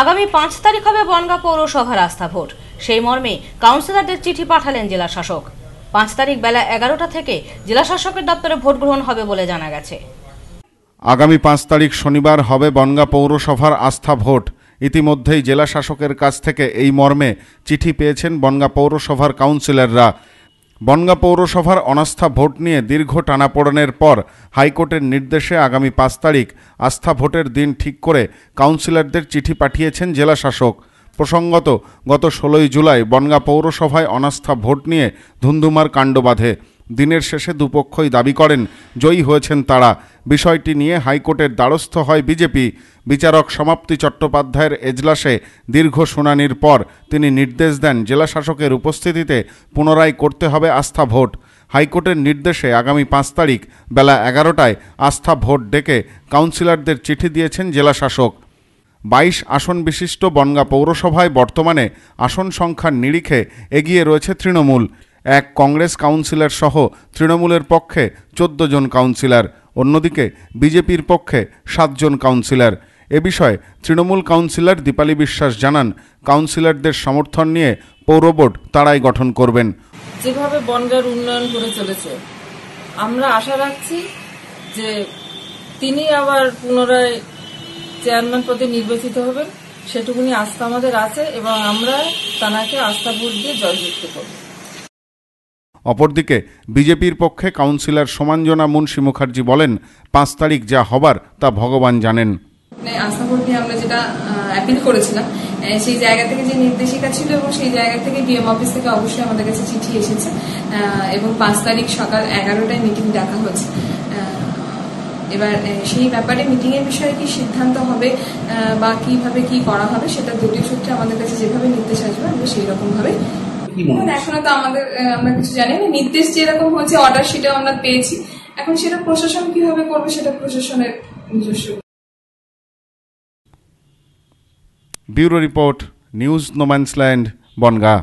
আগামী পাঁচ তারিখ হবে বনগা পৌরসভা রাস্তা ভোট সেই মর্মে কাউন্সিলরদের চিঠি পাঠালেন জেলা শাসক পাঁচ তারিখ বেলা এগারোটা থেকে জেলা শাসকের দপ্তরে ভোট গ্রহণ হবে বলে জানা গেছে আগামী পাঁচ তারিখ শনিবার হবে বনগা পৌরসভার আস্থা ভোট ইতিমধ্যেই জেলা শাসকের কাছ থেকে এই মর্মে চিঠি পেয়েছেন বনগা পৌরসভার কাউন্সিলররা বনগা পৌরসভার অনাস্থা ভোট নিয়ে দীর্ঘ টানাপোড়েনের পর হাইকোর্টের নির্দেশে আগামী পাঁচ তারিখ আস্থা ভোটের দিন ঠিক করে কাউন্সিলরদের চিঠি পাঠিয়েছেন জেলা শাসক প্রসঙ্গত গত ষোলোই জুলাই বনগা পৌরসভায় অনাস্থা ভোট নিয়ে ধুন্ধুমার কাণ্ড বাঁধে দিনের শেষে দুপক্ষই দাবি করেন জয়ী হয়েছেন তারা বিষয়টি নিয়ে হাইকোর্টের দ্বারস্থ হয় বিজেপি বিচারক সমাপ্তি চট্টোপাধ্যায়ের এজলাসে দীর্ঘ শুনানির পর তিনি নির্দেশ দেন জেলা শাসকের উপস্থিতিতে পুনরায় করতে হবে আস্থা ভোট হাইকোর্টের নির্দেশে আগামী পাঁচ তারিখ বেলা এগারোটায় আস্থা ভোট ডেকে কাউন্সিলরদের চিঠি দিয়েছেন জেলা শাসক বাইশ আসন বিশিষ্ট বনগা পৌরসভায় বর্তমানে আসন সংখ্যার নিরিখে এগিয়ে রয়েছে তৃণমূল এক কংগ্রেস কাউন্সিলর সহ তৃণমূলের পক্ষে চোদ্দ জন কাউন্সিলর অন্যদিকে বিজেপির পক্ষে সাতজন কাউন্সিলর এ বিষয়ে তৃণমূল কাউন্সিলর দীপালি বিশ্বাস জানান কাউন্সিলরদের সমর্থন নিয়ে পৌর বোর্ড তারাই গঠন করবেন যেভাবে বনগার উন্নয়ন করে চলেছে আমরা আশা রাখছি যে তিনি আবার পুনরায় চেয়ারম্যান পদে নির্বাচিত হবেন সেটুকুনি আস্থা আমাদের আছে এবং আমরা তানাকে আস্থা ভোট দিয়ে জয়যুক্ত করব অপরদিকে বিজেপির পক্ষে কাউন্সিলর সমাঞ্জনা মুন্সি মুখার্জি বলেন পাঁচ তারিখ যা হবার তা ভগবান জানেন মানে আস্তাপুরকে আমরা যেটা অ্যাপিল করেছিলাম সেই জায়গা থেকে যে নির্দেশিকা ছিল এবং সেই জায়গা থেকে ডিএম অফিস থেকে অবশ্যই আমাদের কাছে চিঠি এসেছে এবং পাঁচ তারিখ সকাল এগারোটায় মিটিং ডাকা হচ্ছে এবার সেই ব্যাপারে মিটিং এর বিষয়ে কি সিদ্ধান্ত হবে বা কিভাবে কি করা হবে সেটা দুটি সূত্রে আমাদের কাছে যেভাবে নির্দেশ আসবে আমরা সেই রকম ভাবে কি মনে হয় এখনো তো আমাদের আমরা কিছু জানি না নির্দেশ যেরকম হয়েছে অর্ডার সেটা আমরা পেয়েছি এখন সেটা প্রশাসন কিভাবে করবে সেটা প্রশাসনের নিজস্ব bureau report news no man's land Bongaon